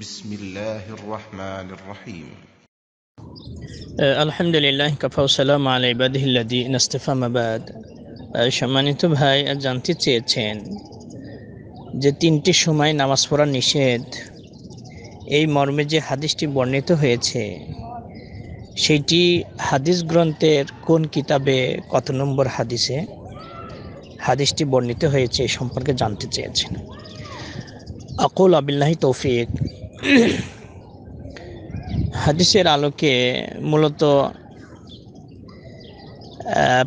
بسم الله الرحمن الرحيم الحمد لله كفى وسلام على عباده الذين استفى مباد সম্মানিত ভাই জানতে চেয়েছেন যে তিনটি সময় নামাজ পড়া নিষেধ এই মর্মে যে হাদিসটি বর্ণিত হয়েছে সেইটি হাদিস গ্রন্থের কোন কিতাবে কত নম্বর হাদিসে হাদিসটি বর্ণিত হয়েছে সম্পর্কে জানতে চেয়েছেন আকুল আবিল্লাহি তৌফিক হাদিসের আলোকে মূলত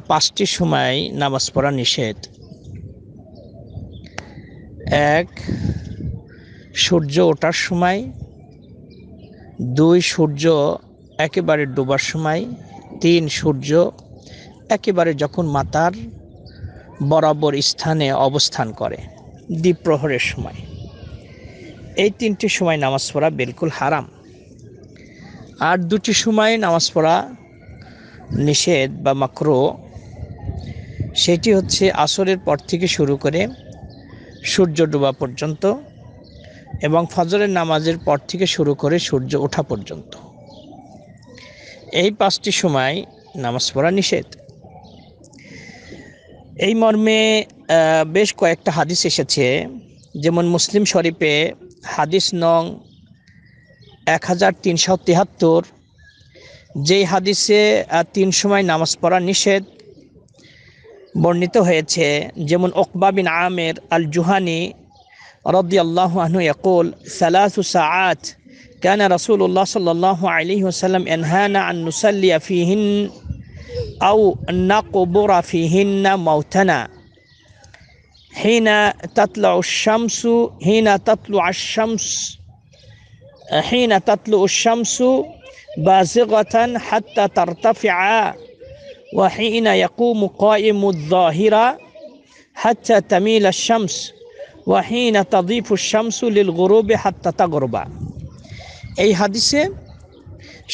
পাঁচটি সময় নামাজ পড়া নিষেধ এক সূর্য ওঠার সময় দুই সূর্য একেবারে ডোবার সময় তিন সূর্য একেবারে যখন মাতার বরাবর স্থানে অবস্থান করে দ্বীপ প্রহরের সময় এই তিনটি সময় নামাজ পড়া বিলকুল হারাম আর দুটি সময় নামাজ পড়া নিষেধ বা মাকরো সেটি হচ্ছে আসরের পর থেকে শুরু করে সূর্য ডোবা পর্যন্ত এবং ফজরের নামাজের পর থেকে শুরু করে সূর্য ওঠা পর্যন্ত এই পাঁচটি সময় নামাজ পড়া নিষেধ এই মর্মে বেশ কয়েকটা হাদিস এসেছে যেমন মুসলিম শরীফে হাদিস নং এক হাজার তিনশো তেহাত্তর যেই হাদিসে তিন সময় নামাজ পড়া নিষেধ বর্ণিত হয়েছে যেমন ওকবাবিন আমের আল জুহানি রদি আল্লাহ আহনু একুল সালাহ সাআত কেন রসুল উল্লাহ সাল্লাহ আলী হুসাল্লাম এনহানা আন নুসাল্লিয়া ফিহিন আউ না কবর আফিহিন না মাউথানা حين تطلع الشمس حين تطلع الشمس حين تطلع الشمس بازغة حتى ترتفع وحين يقوم قائم الظاهرة حتى تميل الشمس وحين تضيف الشمس للغروب حتى تغرب أي হাদিসে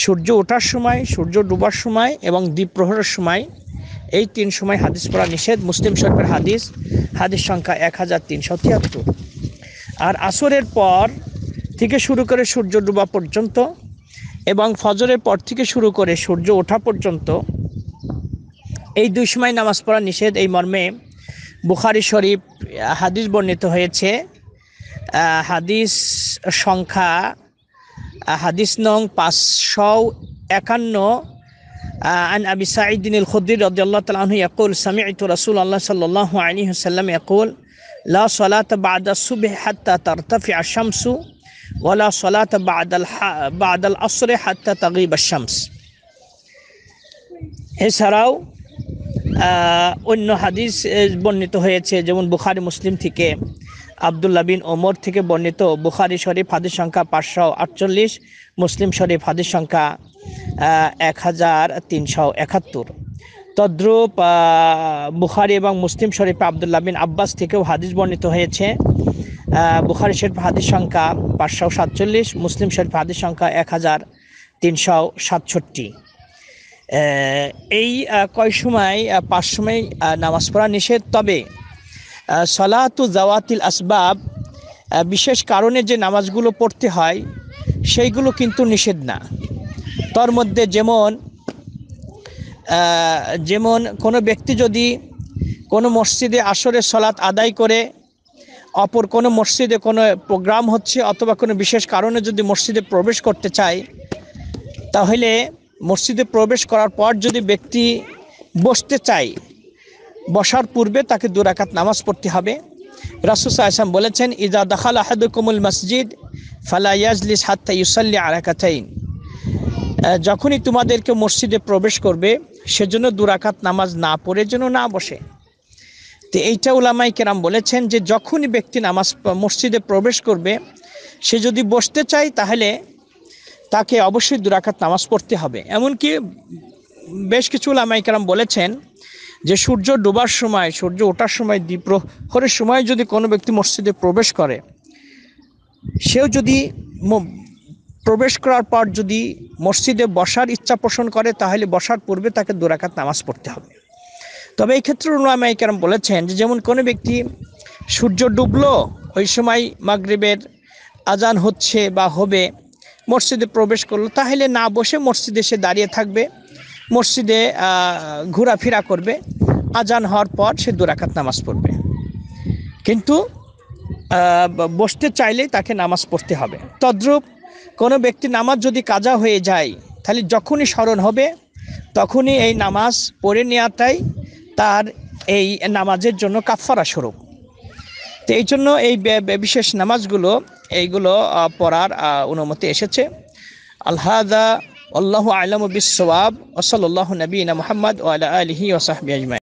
সূর্য ওঠার সময় সূর্য ডোবার সময় এবং দ্বীপ প্রহরের সময় এই তিন সময় হাদিস পড়া নিষেধ মুসলিম শরীফের হাদিস হাদিস সংখ্যা এক হাজার তিনশো তিয়াত্তর আর আসরের পর থেকে শুরু করে সূর্য ডুবা পর্যন্ত এবং ফজরের পর থেকে শুরু করে সূর্য ওঠা পর্যন্ত এই দুই সময় নামাজ পড়া নিষেধ এই মর্মে বুখারি শরীফ হাদিস বর্ণিত হয়েছে হাদিস সংখ্যা হাদিস নং পাঁচশো একান্ন عن أبي سعيد الخدري رضي الله تعالى عنه يقول سمعت رسول الله صلى الله عليه وسلم يقول لا صلاة بعد الصبح حتى ترتفع الشمس ولا صلاة بعد الح... بعد العصر حتى تغيب الشمس এছাড়াও অন্য হাদিস বর্ণিত হয়েছে যেমন বুখারি মুসলিম থেকে আবদুল্লা বিন ওমর থেকে বর্ণিত বুখারি শরীফ হাদিস সংখ্যা পাঁচশো আটচল্লিশ মুসলিম শরীফ হাদিস সংখ্যা এক হাজার তিনশো একাত্তর তদ্রুপ বুখারি এবং মুসলিম শরীফ আবদুল্লাহ বিন আব্বাস থেকেও হাদিস বর্ণিত হয়েছে বুখারি শরীফ হাদিস সংখ্যা পাঁচশো সাতচল্লিশ মুসলিম শরীফ হাদিস সংখ্যা এক হাজার তিনশো সাতষট্টি এই কয় সময় পাঁচ সময় নামাজ পড়া নিষেধ তবে সলাতু জাওয়াতিল আসবাব বিশেষ কারণে যে নামাজগুলো পড়তে হয় সেইগুলো কিন্তু নিষেধ না তার মধ্যে যেমন যেমন কোনো ব্যক্তি যদি কোনো মসজিদে আসরের সলাৎ আদায় করে অপর কোনো মসজিদে কোনো প্রোগ্রাম হচ্ছে অথবা কোনো বিশেষ কারণে যদি মসজিদে প্রবেশ করতে চায় তাহলে মসজিদে প্রবেশ করার পর যদি ব্যক্তি বসতে চায় বসার পূর্বে তাকে দুরাকাত নামাজ পড়তে হবে রাসুস আসাম বলেছেন ইজা দাখাল আহাদুকুমুল মসজিদ ফালা ইয়াজলিস হাত্তা ইউসাল্লি আরাকাথাইন যখনই তোমাদেরকে মসজিদে প্রবেশ করবে সেজন্য দুরাকাত নামাজ না পড়ে যেন না বসে তো এইটা উলামাই কেরাম বলেছেন যে যখনই ব্যক্তি নামাজ মসজিদে প্রবেশ করবে সে যদি বসতে চায় তাহলে তাকে অবশ্যই দুরাকাত নামাজ পড়তে হবে এমনকি বেশ কিছু উলামাই কেরাম বলেছেন যে সূর্য ডোবার সময় সূর্য ওঠার সময় দ্বীপ্রহরের সময় যদি কোনো ব্যক্তি মসজিদে প্রবেশ করে সেও যদি প্রবেশ করার পর যদি মসজিদে বসার ইচ্ছা পোষণ করে তাহলে বসার পূর্বে তাকে দুরাকাত নামাজ পড়তে হবে তবে এই ক্ষেত্রে উনামাই কেরম বলেছেন যে যেমন কোনো ব্যক্তি সূর্য ডুবলো ওই সময় মাগরিবের আজান হচ্ছে বা হবে মসজিদে প্রবেশ করলো তাহলে না বসে মসজিদে সে দাঁড়িয়ে থাকবে মসজিদে ঘোরাফেরা করবে আজান হওয়ার পর সে দুরাকাত নামাজ পড়বে কিন্তু বসতে চাইলেই তাকে নামাজ পড়তে হবে তদ্রূপ কোনো ব্যক্তি নামাজ যদি কাজা হয়ে যায় তাহলে যখনই স্মরণ হবে তখনই এই নামাজ পড়ে নেওয়াটাই তার এই নামাজের জন্য কাফারা স্বরূপ তো এই জন্য এই বিশেষ নামাজগুলো এইগুলো পড়ার অনুমতি এসেছে আল্লাহাদা আল্লাহ আলম বিশ্বাব ওসল্লাহ নবীনা মোহাম্মদ আলা আলহি ওসাহবি আজমাই